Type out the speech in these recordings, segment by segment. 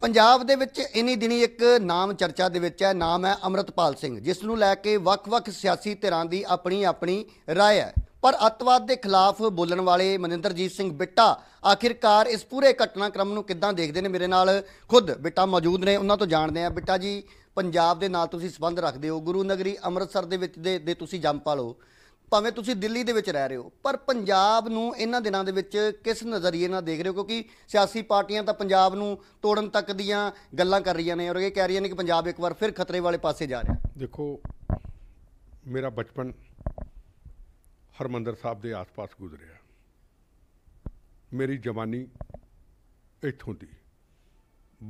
ਪੰਜਾਬ ਦੇ ਵਿੱਚ ਇਨੀ ਦਿਨੀ ਇੱਕ ਨਾਮ ਚਰਚਾ ਦੇ ਵਿੱਚ ਹੈ ਨਾਮ ਹੈ ਅਮਰਤਪਾਲ ਸਿੰਘ ਜਿਸ ਨੂੰ ਲੈ ਕੇ ਵੱਖ-ਵੱਖ ਸਿਆਸੀ ਧਿਰਾਂ ਦੀ ਆਪਣੀ ਆਪਣੀ رائے ਹੈ ਪਰ ਅਤਵਾਦ ਦੇ ਖਿਲਾਫ ਬੋਲਣ ਵਾਲੇ ਮਨਿੰਦਰਜੀਤ ਸਿੰਘ ਬਿੱਟਾ ਆਖਿਰਕਾਰ ਇਸ ਪੂਰੇ ਘਟਨਾਕ੍ਰਮ ਨੂੰ ਕਿੱਦਾਂ ਦੇਖਦੇ ਨੇ ਮੇਰੇ ਨਾਲ ਖੁਦ ਬਿੱਟਾ ਮੌਜੂਦ ਨੇ ਉਹਨਾਂ ਤੋਂ ਜਾਣਦੇ ਆ ਬਿੱਟਾ ਜੀ ਪੰਜਾਬ ਦੇ ਨਾਲ ਤੁਸੀਂ ਸਬੰਧ ਰੱਖਦੇ ਹੋ ਗੁਰੂ ਨਗਰੀ ਅੰਮ੍ਰਿਤਸਰ ਦੇ ਵਿੱਚ ਦੇ ਤੁਸੀਂ ਜੰਮ ਪਾਲੋ ਭਾਵੇਂ ਤੁਸੀਂ ਦਿੱਲੀ ਦੇ ਵਿੱਚ ਰਹਿ ਰਹੇ ਹੋ ਪਰ ਪੰਜਾਬ ਨੂੰ ਇਹਨਾਂ ਦਿਨਾਂ ਦੇ ਵਿੱਚ ਕਿਸ ਨਜ਼ਰੀਏ ਨਾਲ ਦੇਖ ਰਹੇ ਹੋ ਕਿਉਂਕਿ ਸਿਆਸੀ ਪਾਰਟੀਆਂ ਤਾਂ ਪੰਜਾਬ ਨੂੰ ਤੋੜਨ ਤੱਕ ਦੀਆਂ ਗੱਲਾਂ ਕਰ ਰਹੀਆਂ ਨੇ ਔਰ ਇਹ ਕਹਿ ਰਹੀਆਂ ਨੇ ਕਿ ਪੰਜਾਬ ਇੱਕ ਵਾਰ ਫਿਰ ਖਤਰੇ ਵਾਲੇ ਪਾਸੇ ਜਾ ਰਿਹਾ ਦੇਖੋ ਮੇਰਾ ਬਚਪਨ ਹਰਮੰਦਰ ਸਾਹਿਬ ਦੇ ਆਸ-ਪਾਸ ਗੁਜ਼ਰਿਆ ਮੇਰੀ ਜਵਾਨੀ ਇੱਥੋਂ ਦੀ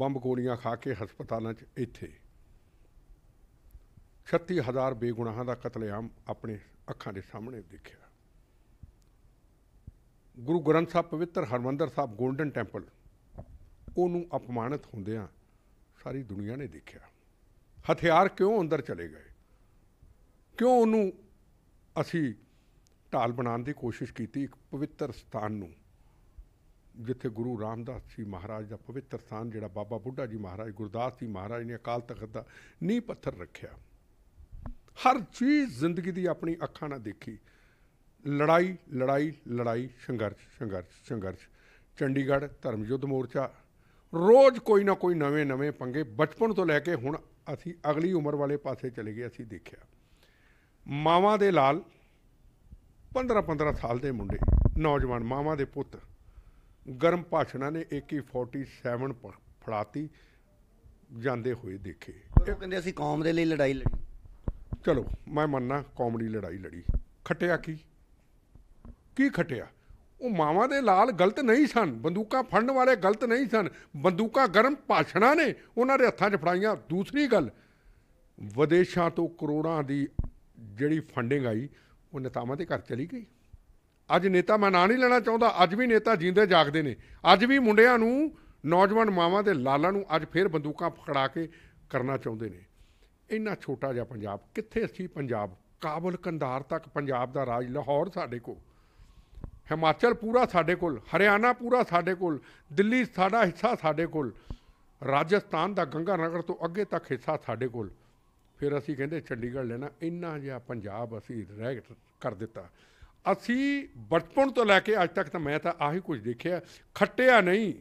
ਬੰਬ ਗੋਲੀਆਂ ਖਾ ਕੇ ਹਸਪਤਾਲਾਂ 'ਚ ਇੱਥੇ 36000 ਬੇਗੁਨਾਹਾਂ ਦਾ ਕਤਲੇਆਮ ਆਪਣੇ ਅੱਖਾਂ ਦੇ ਸਾਹਮਣੇ ਦੇਖਿਆ ਗੁਰੂ ਗ੍ਰੰਥ ਸਾਹਿਬ ਪਵਿੱਤਰ ਹਰਮੰਦਰ ਸਾਹਿਬ 골ਡਨ ਟੈਂਪਲ ਉਹਨੂੰ ਅਪਮਾਨਿਤ ਹੁੰਦਿਆਂ ਸਾਰੀ ਦੁਨੀਆ ਨੇ ਦੇਖਿਆ ਹਥਿਆਰ ਕਿਉਂ ਅੰਦਰ ਚਲੇ ਗਏ ਕਿਉਂ ਉਹਨੂੰ ਅਸੀਂ ਢਾਲ ਬਣਾਉਣ ਦੀ ਕੋਸ਼ਿਸ਼ ਕੀਤੀ ਇੱਕ ਪਵਿੱਤਰ ਸਥਾਨ ਨੂੰ ਜਿੱਥੇ ਗੁਰੂ ਰਾਮਦਾਸ ਜੀ ਮਹਾਰਾਜ ਦਾ ਪਵਿੱਤਰ ਸਥਾਨ ਜਿਹੜਾ ਬਾਬਾ ਬੁੱਢਾ ਜੀ ਮਹਾਰਾਜ ਗੁਰਦਾਸ ਜੀ ਮਹਾਰਾਜ ਨੇ ਅਕਾਲ ਤਖਤ ਦਾ ਨੀਂਹ ਪੱਥਰ ਰੱਖਿਆ ਹਰ ਚੀਜ਼ ਜ਼ਿੰਦਗੀ ਦੀ ਆਪਣੀ ਅੱਖਾਂ ਨਾਲ ਦੇਖੀ ਲੜਾਈ ਲੜਾਈ ਲੜਾਈ ਸੰਘਰਸ਼ ਸੰਘਰਸ਼ ਸੰਘਰਸ਼ ਚੰਡੀਗੜ੍ਹ ਧਰਮ ਯੁੱਧ ਮੋਰਚਾ ਰੋਜ਼ ਕੋਈ ਨਾ ਕੋਈ ਨਵੇਂ ਨਵੇਂ ਪੰਗੇ ਬਚਪਨ ਤੋਂ ਲੈ ਕੇ ਹੁਣ ਅਸੀਂ ਅਗਲੀ ਉਮਰ ਵਾਲੇ ਪਾਸੇ ਚਲੇ ਗਏ ਅਸੀਂ ਦੇਖਿਆ ਮਾਵਾਂ ਦੇ ਲਾਲ 15 15 ਸਾਲ ਦੇ ਮੁੰਡੇ ਨੌਜਵਾਨ ਮਾਵਾਂ ਦੇ ਪੁੱਤ ਗਰਮ ਭਾਸ਼ਣਾ ਨੇ AK47 ਫੜਾਤੀ ਜਾਂਦੇ ਹੋਏ ਦੇਖੇ ਉਹ ਕਹਿੰਦੇ ਅਸੀਂ ਕੌਮ ਦੇ ਲਈ ਲੜਾਈ ਲੜੀ ਚਲੋ ਮੈਂ ਮੰਨਣਾ ਕਾਮੇਡੀ ਲੜਾਈ ਲੜੀ ਖਟਿਆ ਕੀ ਕੀ ਖਟਿਆ ਉਹ ਮਾਵਾ ਦੇ ਲਾਲ ਗਲਤ ਨਹੀਂ ਸਨ ਬੰਦੂਕਾਂ ਫੜਨ ਵਾਲੇ ਗਲਤ ਨਹੀਂ ਸਨ ਬੰਦੂਕਾਂ ਗਰਮ ਭਾਸ਼ਣਾ ਨੇ ਉਹਨਾਂ ਦੇ ਹੱਥਾਂ 'ਚ ਫੜਾਈਆਂ ਦੂਸਰੀ ਗੱਲ ਵਿਦੇਸ਼ਾਂ ਤੋਂ ਕਰੋੜਾਂ ਦੀ ਜਿਹੜੀ ਫੰਡਿੰਗ ਆਈ ਉਹ ਨੇਤਾਵਾਂ ਦੇ ਘਰ ਚਲੀ ਗਈ ਅੱਜ ਨੇਤਾ ਮੈਂ ਨਾਂ ਨਹੀਂ ਲੈਣਾ ਚਾਹੁੰਦਾ ਅੱਜ ਵੀ ਨੇਤਾ ਜਿੰਦੇ ਜਾਗਦੇ ਨੇ ਅੱਜ ਵੀ ਮੁੰਡਿਆਂ ਨੂੰ ਨੌਜਵਾਨ ਮਾਵਾਂ ਦੇ ਲਾਲਾਂ ਨੂੰ ਅੱਜ ਫੇਰ ਬੰਦੂਕਾਂ ਫੜਾ ਕੇ ਕਰਨਾ ਚਾਹੁੰਦੇ ਨੇ ਇੰਨਾ ਛੋਟਾ ਜਿਹਾ ਪੰਜਾਬ ਕਿੱਥੇ ਸੀ ਪੰਜਾਬ ਕਾਬਲ ਕੰਧਾਰ ਤੱਕ ਪੰਜਾਬ ਦਾ ਰਾਜ ਲਾਹੌਰ ਸਾਡੇ ਕੋਲ ਹਿਮਾਚਲ ਪੂਰਾ ਸਾਡੇ ਕੋਲ ਹਰਿਆਣਾ ਪੂਰਾ ਸਾਡੇ ਕੋਲ ਦਿੱਲੀ ਸਾਡਾ ਹਿੱਸਾ ਸਾਡੇ ਕੋਲ ਰਾਜਸਥਾਨ ਦਾ ਗੰਗਾ ਨਗਰ ਤੋਂ ਅੱਗੇ ਤੱਕ ਹਿੱਸਾ ਸਾਡੇ ਕੋਲ ਫਿਰ ਅਸੀਂ ਕਹਿੰਦੇ ਚੰਡੀਗੜ੍ਹ ਲੈਣਾ ਇੰਨਾ ਜਿਹਾ ਪੰਜਾਬ ਅਸੀਂ ਰਹਿ ਕਰ ਦਿੱਤਾ ਅਸੀਂ ਬਚਪਨ ਤੋਂ ਲੈ ਕੇ ਅੱਜ ਤੱਕ ਤਾਂ ਮੈਂ ਤਾਂ ਆਹੀ ਕੁਝ ਦੇਖਿਆ ਖੱਟਿਆ ਨਹੀਂ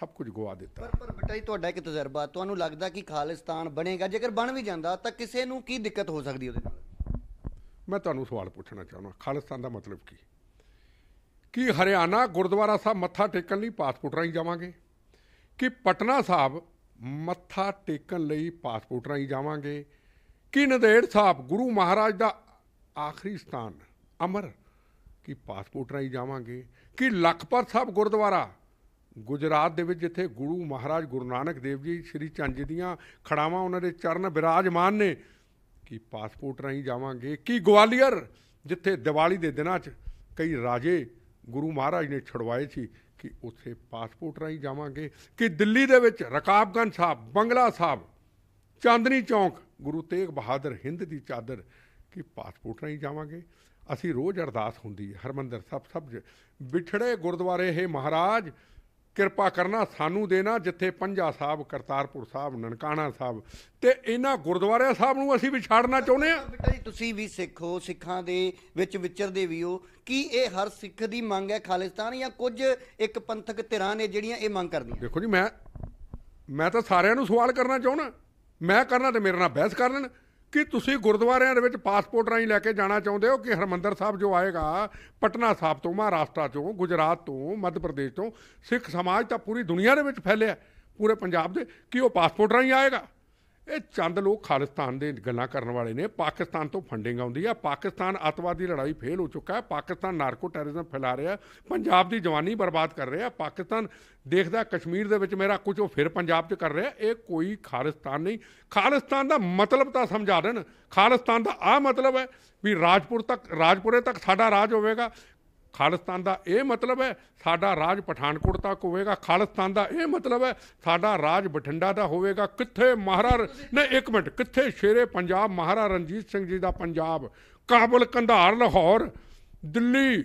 ਸਭ ਕੁਝ ਗਵਾ ਦਿੱਤਾ ਪਰ ਪਰ ਬਟਾਈ ਤੁਹਾਡਾ ਇੱਕ ਤਜਰਬਾ ਤੁਹਾਨੂੰ ਲੱਗਦਾ ਕਿ ਖਾਲਿਸਤਾਨ ਬਣੇਗਾ ਜੇਕਰ ਬਣ ਵੀ ਜਾਂਦਾ ਤਾਂ ਕਿਸੇ ਨੂੰ ਕੀ ਦਿੱਕਤ ਹੋ ਸਕਦੀ ਉਹਦੇ ਨਾਲ ਮੈਂ ਤੁਹਾਨੂੰ ਸਵਾਲ ਪੁੱਛਣਾ ਚਾਹੁੰਦਾ ਖਾਲਿਸਤਾਨ ਦਾ ਮਤਲਬ ਕੀ ਕੀ ਹਰਿਆਣਾ ਗੁਰਦੁਆਰਾ ਸਾਹਿਬ ਮੱਥਾ ਟੇਕਣ ਲਈ ਪਾਸਪੋਰਟ ਰਾਹੀਂ ਜਾਵਾਂਗੇ ਕਿ ਪਟਨਾ ਸਾਹਿਬ ਮੱਥਾ ਟੇਕਣ ਲਈ ਪਾਸਪੋਰਟ ਰਾਹੀਂ ਜਾਵਾਂਗੇ ਕਿ ਨਦੇੜ ਸਾਹਿਬ ਗੁਰੂ ਮਹਾਰਾਜ ਦਾ ਆਖਰੀ ਸਥਾਨ ਅਮਰ ਕੀ ਪਾਸਪੋਰਟ ਰਾਹੀਂ ਜਾਵਾਂਗੇ ਕਿ ਲਖਪਤ ਸਾਹਿਬ ਗੁਰਦੁਆਰਾ ਗੁਜਰਾਤ ਦੇ ਵਿੱਚ ਜਿੱਥੇ ਗੁਰੂ ਮਹਾਰਾਜ ਗੁਰੂ ਨਾਨਕ ਦੇਵ ਜੀ ਸ੍ਰੀ ਚੰਜ ਦੀਆਂ ਖੜਾਵਾਂ ਉਹਨਾਂ ਦੇ ਚਰਨ ਬਿਰਾਜਮਾਨ ਨੇ ਕੀ ਪਾਸਪੋਰਟ ਰਾਹੀਂ ਜਾਵਾਂਗੇ ਕੀ ਗਵਾਲੀਅਰ ਜਿੱਥੇ ਦੀਵਾਲੀ ਦੇ ਦਿਨਾਂ 'ਚ ਕਈ ਰਾਜੇ ਗੁਰੂ ਮਹਾਰਾਜ ਨੇ ਛੜਵਾਏ ਸੀ ਕਿ ਉੱਥੇ ਪਾਸਪੋਰਟ ਰਾਹੀਂ ਜਾਵਾਂਗੇ ਕਿ ਦਿੱਲੀ ਦੇ ਵਿੱਚ ਰਕਾਬਗੰਜ ਸਾਹਿਬ ਬੰਗਲਾ ਸਾਹਿਬ ਚਾਂਦਨੀ ਚੌਂਕ ਗੁਰੂ ਤੇਗ ਬਹਾਦਰ ਹਿੰਦ ਦੀ ਚਾਦਰ ਕਿ ਪਾਸਪੋਰਟ ਰਾਹੀਂ ਜਾਵਾਂਗੇ ਅਸੀਂ ਰੋਜ਼ ਅਰਦਾਸ ਹੁੰਦੀ ਹੈ ਹਰਮੰਦਰ ਸਾਹਿਬ ਸਭ ਵਿਛੜੇ ਗੁਰਦੁਆਰੇ ਹੈ ਮਹਾਰਾਜ ਕਿਰਪਾ ਕਰਨਾ ਸਾਨੂੰ ਦੇਣਾ ਜਿੱਥੇ ਪੰਜਾ ਸਾਹਿਬ ਕਰਤਾਰਪੁਰ ਸਾਹਿਬ ਨਨਕਾਣਾ ਸਾਹਿਬ ਤੇ ਇਹਨਾਂ ਗੁਰਦੁਆਰਿਆਂ ਸਾਹਿਬ ਨੂੰ ਅਸੀਂ ਵੀ ਛਾੜਨਾ ਚਾਹੁੰਦੇ ਆ ਬੇਟਾ ਤੁਸੀਂ ਵੀ ਸਿੱਖ ਹੋ ਸਿੱਖਾਂ ਦੇ ਵਿੱਚ ਵਿਚਰਦੇ ਵੀ ਹੋ ਕੀ ਇਹ ਹਰ ਸਿੱਖ ਦੀ ਮੰਗ ਹੈ ਖਾਲਿਸਤਾਨ ਜਾਂ ਕੁਝ ਇੱਕ ਪੰਥਕ ਧਿਰਾਂ ਨੇ ਜਿਹੜੀਆਂ ਇਹ ਮੰਗ ਕਰਦੀਆਂ ਦੇਖੋ ਜੀ ਮੈਂ ਮੈਂ ਤਾਂ ਸਾਰਿਆਂ ਨੂੰ ਸਵਾਲ ਕਰਨਾ ਚਾਹੁੰਦਾ ਮੈਂ ਕਰਨਾ ਤੇ ਮੇਰੇ ਨਾਲ ਬਹਿਸ ਕਰ ਲੈਣ ਕਿ ਤੁਸੀਂ ਗੁਰਦੁਆਰਿਆਂ ਦੇ ਵਿੱਚ ਪਾਸਪੋਰਟ ਰਾਹੀਂ ਲੈ ਕੇ ਜਾਣਾ ਚਾਹੁੰਦੇ ਹੋ ਕਿ ਹਰਮੰਦਰ ਸਾਹਿਬ ਜੋ ਆਏਗਾ ਪਟਨਾ ਸਾਹਿਬ ਤੋਂ ਮਹਾਰਾਸ਼ਟਰ ਤੋਂ ਗੁਜਰਾਤ ਤੋਂ ਮੱਧ ਪ੍ਰਦੇਸ਼ ਤੋਂ ਸਿੱਖ ਸਮਾਜ ਤਾਂ ਪੂਰੀ ਦੁਨੀਆ ਦੇ ਵਿੱਚ ਫੈਲਿਆ ਪੂਰੇ ਪੰਜਾਬ ਦੇ ਕਿ ਉਹ ਪਾਸਪੋਰਟ ਰਾਹੀਂ ਆਏਗਾ ਇਹ ਚੰਦ ਲੋਕ ਖਾਲਿਸਤਾਨ ਦੇ ਗੱਲਾਂ ਕਰਨ ਵਾਲੇ ਨੇ ਪਾਕਿਸਤਾਨ ਤੋਂ ਫੰਡਿੰਗ ਆਉਂਦੀ ਆ ਪਾਕਿਸਤਾਨ ਅਤਵਾਦੀ ਲੜਾਈ ਫੇਲ ਹੋ ਚੁੱਕਾ ਹੈ ਪਾਕਿਸਤਾਨ ਨਾਰਕੋ ਟੈਰਰਿਜ਼ਮ ਫੈਲਾ ਰਿਹਾ ਪੰਜਾਬ ਦੀ ਜਵਾਨੀ ਬਰਬਾਦ ਕਰ ਰਿਹਾ ਪਾਕਿਸਤਾਨ ਦੇਖਦਾ ਕਸ਼ਮੀਰ ਦੇ ਵਿੱਚ ਮੇਰਾ ਕੁਝ ਉਹ ਫਿਰ ਪੰਜਾਬ 'ਚ ਕਰ ਰਿਹਾ ਇਹ ਕੋਈ ਖਾਲਿਸਤਾਨ ਨਹੀਂ ਖਾਲਿਸਤਾਨ ਦਾ ਮਤਲਬ ਤਾਂ ਸਮਝਾ ਦੇਣ ਖਾਲਿਸਤਾਨ ਦਾ ਆ ਮਤਲਬ ਹੈ ਵੀ ਰਾਜਪੁਰ ਤੱਕ ਰਾਜਪੁਰੇ ਤੱਕ ਸਾਡਾ ਰਾਜ ਹੋਵੇਗਾ ਖਾਲਿਸਤਾਨ ਦਾ ਇਹ ਮਤਲਬ ਹੈ ਸਾਡਾ ਰਾਜ ਪਠਾਨਕੋਟ ਤੱਕ ਹੋਵੇਗਾ ਖਾਲਿਸਤਾਨ ਦਾ ਇਹ ਮਤਲਬ ਹੈ ਸਾਡਾ ਰਾਜ ਬਠਿੰਡਾ ਦਾ ਹੋਵੇਗਾ ਕਿੱਥੇ ਮਹਾਰਾ ਨੇ ਇੱਕ ਮਿੰਟ ਕਿੱਥੇ ਸ਼ੇਰੇ ਪੰਜਾਬ ਮਹਾਰਾ ਰਣਜੀਤ ਸਿੰਘ ਜੀ ਦਾ ਪੰਜਾਬ ਕਾਬਲ ਕੰਧਾਰ ਲਾਹੌਰ ਦਿੱਲੀ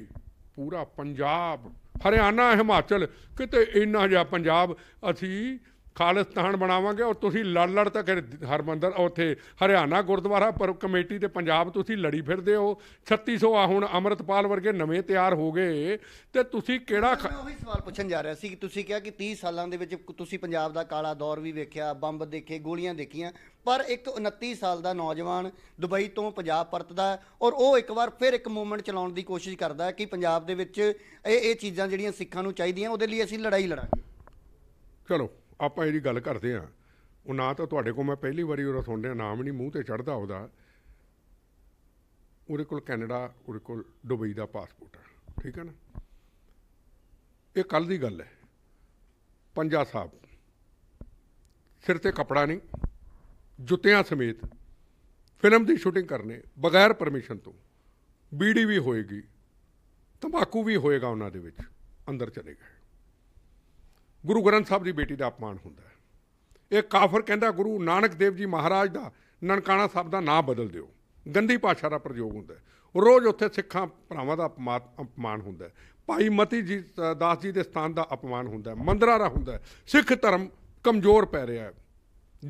ਪੂਰਾ ਪੰਜਾਬ ਹਰਿਆਣਾ ਹਿਮਾਚਲ ਕਿਤੇ ਇੰਨਾ ਜਿਹਾ ਪੰਜਾਬ ਅਸੀਂ ਖਾਲਿਸਤਾਨ ਬਣਾਵਾਂਗੇ ਔਰ ਤੁਸੀਂ ਲੜ ਲੜ ਤੱਕ ਹਰਮੰਦਰ ਉੱਥੇ ਹਰਿਆਣਾ ਗੁਰਦੁਆਰਾ ਪਰ ਕਮੇਟੀ ਤੇ ਪੰਜਾਬ ਤੁਸੀਂ ਲੜੀ ਫਿਰਦੇ ਹੋ 3600 ਆ ਹੁਣ ਅਮਰਤਪਾਲ ਵਰਗੇ ਨਵੇਂ ਤਿਆਰ ਹੋ ਗਏ ਤੇ ਤੁਸੀਂ ਕਿਹੜਾ ਉਹ ਉਹੀ ਸਵਾਲ ਪੁੱਛਣ ਜਾ ਰਿਹਾ ਸੀ ਕਿ ਤੁਸੀਂ ਕਿਹਾ ਕਿ 30 ਸਾਲਾਂ ਦੇ ਵਿੱਚ ਤੁਸੀਂ ਪੰਜਾਬ ਦਾ ਕਾਲਾ ਦੌਰ ਵੀ ਵੇਖਿਆ ਬੰਬ ਦੇਖੇ ਗੋਲੀਆਂ ਦੇਖੀਆਂ ਪਰ ਇੱਕ 29 ਸਾਲ ਦਾ ਨੌਜਵਾਨ ਦੁਬਈ ਤੋਂ ਪੰਜਾਬ ਪਰਤਦਾ ਔਰ ਉਹ ਇੱਕ ਵਾਰ ਫਿਰ ਇੱਕ ਮੂਵਮੈਂਟ ਚਲਾਉਣ ਦੀ ਕੋਸ਼ਿਸ਼ ਕਰਦਾ ਹੈ ਕਿ ਪੰਜਾਬ ਦੇ ਵਿੱਚ ਇਹ ਇਹ ਚੀਜ਼ਾਂ ਜਿਹੜੀਆਂ ਸਿੱਖਾਂ ਨੂੰ ਚਾਹੀਦੀਆਂ ਉਹਦੇ ਲਈ ਅਸੀਂ ਲੜਾਈ ਲੜਾਂਗੇ ਚਲੋ ਆਪਾਂ ਇਹਦੀ ਗੱਲ ਕਰਦੇ ਆ ਉਹ ਨਾ ਤਾਂ ਤੁਹਾਡੇ ਕੋਲ ਮੈਂ ਪਹਿਲੀ ਵਾਰੀ ਉਹਦਾ ਸੁਣਦੇ ਨਾਮ ਨਹੀਂ ਮੂੰਹ ਤੇ ਚੜਦਾ ਉਹਦਾ ਉਹਦੇ ਕੋਲ ਕੈਨੇਡਾ ਉਹਦੇ ਕੋਲ ਦੁਬਈ ਦਾ ਪਾਸਪੋਰਟ ਹੈ ਠੀਕ ਹੈ ਨਾ ਇਹ ਕੱਲ ਦੀ ਗੱਲ ਹੈ ਪੰਜਾ ਸਾਹਿਬ ਸਿਰ ਤੇ ਕਪੜਾ ਨਹੀਂ ਜੁੱਤਿਆਂ ਸਮੇਤ ਫਿਲਮ ਦੀ ਸ਼ੂਟਿੰਗ ਕਰਨੇ ਬਗੈਰ ਪਰਮਿਸ਼ਨ ਤੋਂ ਬੀੜੀ ਵੀ ਹੋਏਗੀ ਤੰਬਾਕੂ ਵੀ ਹੋਏਗਾ ਉਹਨਾਂ ਦੇ ਵਿੱਚ ਅੰਦਰ ਚਲੇਗਾ ਗੁਰੂ ਗ੍ਰੰਥ ਸਾਹਿਬ ਦੀ ਬੇਟੀ ਦਾ ਅਪਮਾਨ ਹੁੰਦਾ ਹੈ ਇਹ ਕਾਫਰ ਕਹਿੰਦਾ ਗੁਰੂ ਨਾਨਕ ਦੇਵ ਜੀ ਮਹਾਰਾਜ ਦਾ ਨਨਕਾਣਾ ਸਾਹਿਬ ਦਾ ਨਾਮ ਬਦਲ ਦਿਓ ਗੰਦੀ ਭਾਸ਼ਾ ਦਾ ਪ੍ਰਯੋਗ ਹੁੰਦਾ ਰੋਜ਼ ਉੱਥੇ ਸਿੱਖਾਂ ਭਰਾਵਾਂ ਦਾ ਅਪਮਾਨ ਹੁੰਦਾ ਹੈ ਭਾਈ ਮਤੀ ਜੀ ਦਾਸ ਜੀ ਦੇ ਸਥਾਨ ਦਾ ਅਪਮਾਨ ਹੁੰਦਾ ਹੈ ਮੰਦਰਾ ਦਾ ਹੁੰਦਾ ਹੈ ਸਿੱਖ ਧਰਮ ਕਮਜ਼ੋਰ ਪੈ ਰਿਹਾ ਹੈ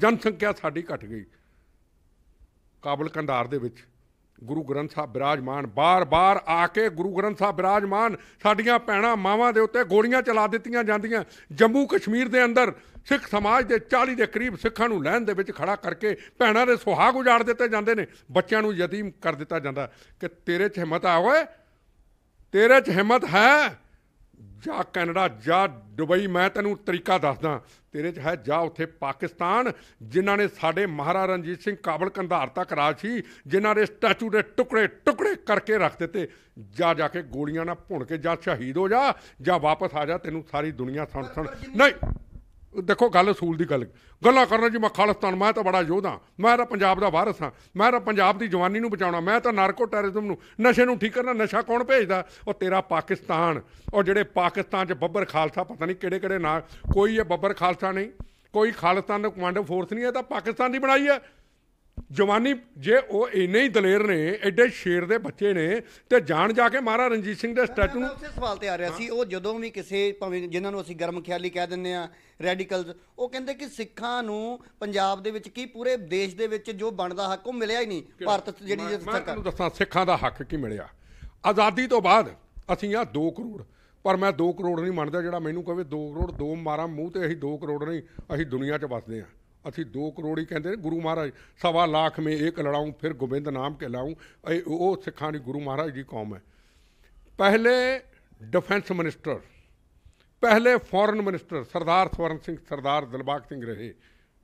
ਜਨਸੰਖਿਆ ਸਾਡੀ ਘਟ ਗਈ ਕਾਬਲ ਕੰਧਾਰ ਦੇ ਵਿੱਚ ਗੁਰੂ ਗ੍ਰੰਥ ਸਾਹਿਬ ਬਿਰਾਜਮਾਨ ਬਾਰ-ਬਾਰ ਆ ਕੇ ਗੁਰੂ ਗ੍ਰੰਥ ਸਾਹਿਬ ਬਿਰਾਜਮਾਨ ਸਾਡੀਆਂ ਪੈਣਾ ਮਾਵਾਂ ਦੇ ਉੱਤੇ ਗੋਲੀਆਂ ਚਲਾ ਦਿੱਤੀਆਂ ਜਾਂਦੀਆਂ ਜੰਮੂ ਕਸ਼ਮੀਰ ਦੇ ਅੰਦਰ ਸਿੱਖ ਸਮਾਜ ਦੇ 40 ਦੇ ਕਰੀਬ ਸਿੱਖਾਂ ਨੂੰ ਲੈਣ ਦੇ ਵਿੱਚ ਖੜਾ ਕਰਕੇ ਪੈਣਾ ਦੇ ਸੁਹਾਗ ਉਜਾੜ ਦਿੱਤੇ ਜਾਂਦੇ ਨੇ ਬੱਚਿਆਂ ਨੂੰ ਯਤੀਮ ਕਰ ਦਿੱਤਾ ਜਾਂਦਾ ਕਿ ਤੇਰੇ 'ਚ ਹਿੰਮਤ ਆ ਓਏ ਤੇਰੇ 'ਚ ਹਿੰਮਤ ਹੈ ਜਾ ਕੈਨੇਡਾ ਜਾ ਦੁਬਈ ਮੈਂ ਤੈਨੂੰ ਤਰੀਕਾ ਦੱਸਦਾ ਤੇਰੇ 'ਚ ਹੈ ਜਾ ਉੱਥੇ ਪਾਕਿਸਤਾਨ ਜਿਨ੍ਹਾਂ ਨੇ ਸਾਡੇ ਮਹਾਰਾਜਾ ਰਣਜੀਤ ਸਿੰਘ ਕਾਬਲ ਕੰਧਾਰ ਤੱਕ ਰਾਜ ਸੀ ਜਿਨ੍ਹਾਂ ਦੇ ਸਟੈਚੂ ਦੇ ਟੁਕੜੇ ਟੁਕੜੇ ਕਰਕੇ ਰੱਖ ਦਿੱਤੇ ਜਾ ਜਾ ਕੇ ਗੋਲੀਆਂ ਨਾਲ ਭੁਣ ਕੇ ਜਾ ਸ਼ਹੀਦ ਹੋ ਜਾ ਜਾਂ ਵਾਪਸ ਆ ਜਾ ਤੈਨੂੰ ਸਾਰੀ ਦੁਨੀਆ ਸੁਣ ਸੁਣ ਨਹੀਂ ਦੇਖੋ ਗੱਲ ਅਸੂਲ ਦੀ ਗੱਲ ਗੱਲਾਂ ਕਰਨਾ ਜੀ ਮੈਂ ਖਾਲਸਤਾਨ ਮੈਂ ਤਾਂ ਬੜਾ ਯੋਧਾ ਮੈਂ ਤਾਂ ਪੰਜਾਬ ਦਾ ਵਾਰਿਸ ਹਾਂ ਮੈਂ ਤਾਂ ਪੰਜਾਬ ਦੀ ਜਵਾਨੀ ਨੂੰ ਬਚਾਉਣਾ ਮੈਂ ਤਾਂ ਨਾਰਕੋ ਟੈਰਰਿਜ਼ਮ ਨੂੰ ਨਸ਼ੇ ਨੂੰ ਠੀਕ ਕਰਨਾ ਨਸ਼ਾ ਕੌਣ ਭੇਜਦਾ ਉਹ ਤੇਰਾ ਪਾਕਿਸਤਾਨ ਉਹ ਜਿਹੜੇ ਪਾਕਿਸਤਾਨ 'ਚ ਬੱਬਰ ਖਾਲਸਾ ਪਤਾ ਨਹੀਂ ਕਿਹੜੇ ਕਿਹੜੇ ਨਾਂ ਕੋਈ ਇਹ ਬੱਬਰ ਖਾਲਸਾ ਨਹੀਂ ਕੋਈ ਖਾਲਸਤਾਨ ਦਾ ਕਮਾਂਡੋ ਫੋਰਸ ਨਹੀਂ ਹੈ ਤਾਂ ਪਾਕਿਸਤਾਨ ਦੀ ਬਣਾਈ ਹੈ ਜਵਾਨੀ ਜੇ ਉਹ ਇੰਨੇ ਹੀ ਦਲੇਰ ਨੇ ਐਡੇ ਸ਼ੇਰ ਦੇ ਬੱਚੇ ਨੇ ਤੇ ਜਾਣ ਜਾ ਕੇ ਮਹਾਰਾ ਰਣਜੀਤ ਸਿੰਘ ਦੇ ਸਟੈਚੂ ਨੂੰ ਉਸੇ ਸਵਾਲ ਤੇ ਆ ਰਿਹਾ ਸੀ ਉਹ ਜਦੋਂ ਵੀ ਕਿਸੇ ਭਾਵੇਂ ਜਿਨ੍ਹਾਂ ਨੂੰ ਅਸੀਂ ਗਰਮ ਖਿਆਲੀ ਕਹਿ ਦਿੰਦੇ ਆ ਰੈਡੀਕਲਸ ਉਹ ਕਹਿੰਦੇ ਕਿ ਸਿੱਖਾਂ ਨੂੰ ਪੰਜਾਬ ਦੇ ਵਿੱਚ ਕੀ ਪੂਰੇ ਦੇਸ਼ ਦੇ ਵਿੱਚ ਜੋ ਬਣਦਾ ਹੱਕ ਉਹ ਮਿਲਿਆ ਹੀ ਨਹੀਂ ਭਾਰਤ ਜਿਹੜੀ ਸਰਕਾਰ ਮੈਂ ਤੁਹਾਨੂੰ ਦੱਸਾਂ ਸਿੱਖਾਂ ਦਾ ਹੱਕ ਕੀ ਮਿਲਿਆ ਆਜ਼ਾਦੀ ਤੋਂ ਬਾਅਦ ਅਸੀਂ ਆ 2 ਕਰੋੜ ਪਰ ਮੈਂ 2 ਕਰੋੜ ਨਹੀਂ ਮੰਨਦਾ ਜਿਹੜਾ ਮੈਨੂੰ ਕਹੇ 2 ਕਰੋੜ 2 ਮਾਰਾਂ ਮੂੰਹ ਤੇ ਅਸੀਂ 2 ਕਰੋੜ ਨਹੀਂ ਅਸੀਂ ਦੁਨੀਆ 'ਚ ਵੱਸਦੇ ਆ ਅਸੀਂ 2 ਕਰੋੜ ਹੀ ਕਹਿੰਦੇ ਨੇ ਗੁਰੂ ਮਹਾਰਾਜ ਸਵਾ ਲੱਖ ਮੇ ਇੱਕ ਲੜਾਉਂ ਫਿਰ ਗੋਬਿੰਦ ਨਾਮ ਕੇ ਲਾਉਂ ਉਹ ਸਿੱਖਾਂ ਦੀ ਗੁਰੂ ਮਹਾਰਾਜ ਦੀ ਕੌਮ ਹੈ ਪਹਿਲੇ ਡਿਫੈਂਸ ਮਿਨਿਸਟਰ ਪਹਿਲੇ ਫੋਰਨ ਮਿਨਿਸਟਰ ਸਰਦਾਰ ਸਵਰਨ ਸਿੰਘ ਸਰਦਾਰ ਦਿਲਬਾਗ ਸਿੰਘ ਰਹੇ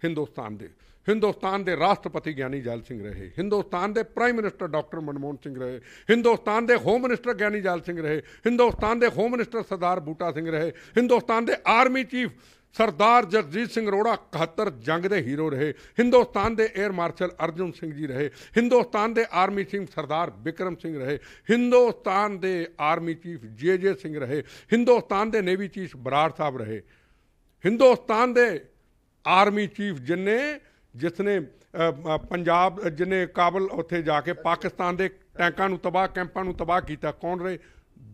ਹਿੰਦੁਸਤਾਨ ਦੇ ਹਿੰਦੁਸਤਾਨ ਦੇ ਰਾਸ਼ਟਰਪਤੀ ਗਿਆਨੀ ਜਲ ਸਿੰਘ ਰਹੇ ਹਿੰਦੁਸਤਾਨ ਦੇ prime minister doctor Manmohan Singh ਰਹੇ ਹਿੰਦੁਸਤਾਨ ਦੇ ਹੋਮ ਮਿਨਿਸਟਰ ਗਿਆਨੀ ਜਲ ਸਿੰਘ ਰਹੇ ਹਿੰਦੁਸਤਾਨ ਦੇ ਹੋਮ ਮਿਨਿਸਟਰ ਸਰਦਾਰ ਬੂਟਾ ਸਿੰਘ ਰਹੇ ਹਿੰਦੁਸਤਾਨ ਦੇ ਆਰਮੀ ਚੀਫ ਸਰਦਾਰ ਜਗਜੀਤ ਸਿੰਘ ਰੋੜਾ 71 ਜੰਗ ਦੇ ਹੀਰੋ ਰਹੇ ਹਿੰਦੁਸਤਾਨ ਦੇ 에ਅਰ ਮਾਰਸ਼ਲ ਅਰਜੁਨ ਸਿੰਘ ਜੀ ਰਹੇ ਹਿੰਦੁਸਤਾਨ ਦੇ ਆਰਮੀ ਚੀਫ ਸਰਦਾਰ ਬਿਕਰਮ ਸਿੰਘ ਰਹੇ ਹਿੰਦੁਸਤਾਨ ਦੇ ਆਰਮੀ ਚੀਫ ਜੇ ਜੇ ਸਿੰਘ ਰਹੇ ਹਿੰਦੁਸਤਾਨ ਦੇ ਨੇਵੀ ਚੀਫ ਬਰਾੜ ਸਾਹਿਬ ਰਹੇ ਹਿੰਦੁਸਤਾਨ ਦੇ ਆਰਮੀ ਚੀਫ ਜਿਨੇ ਜਿਸਨੇ ਪੰਜਾਬ ਜਿਨੇ ਕਾਬਲ ਉੱਥੇ ਜਾ ਕੇ ਪਾਕਿਸਤਾਨ ਦੇ ਟੈਂਕਾਂ ਨੂੰ ਤਬਾਹ ਕੈਂਪਾਂ ਨੂੰ ਤਬਾਹ ਕੀਤਾ ਕੌਣ ਰਹੇ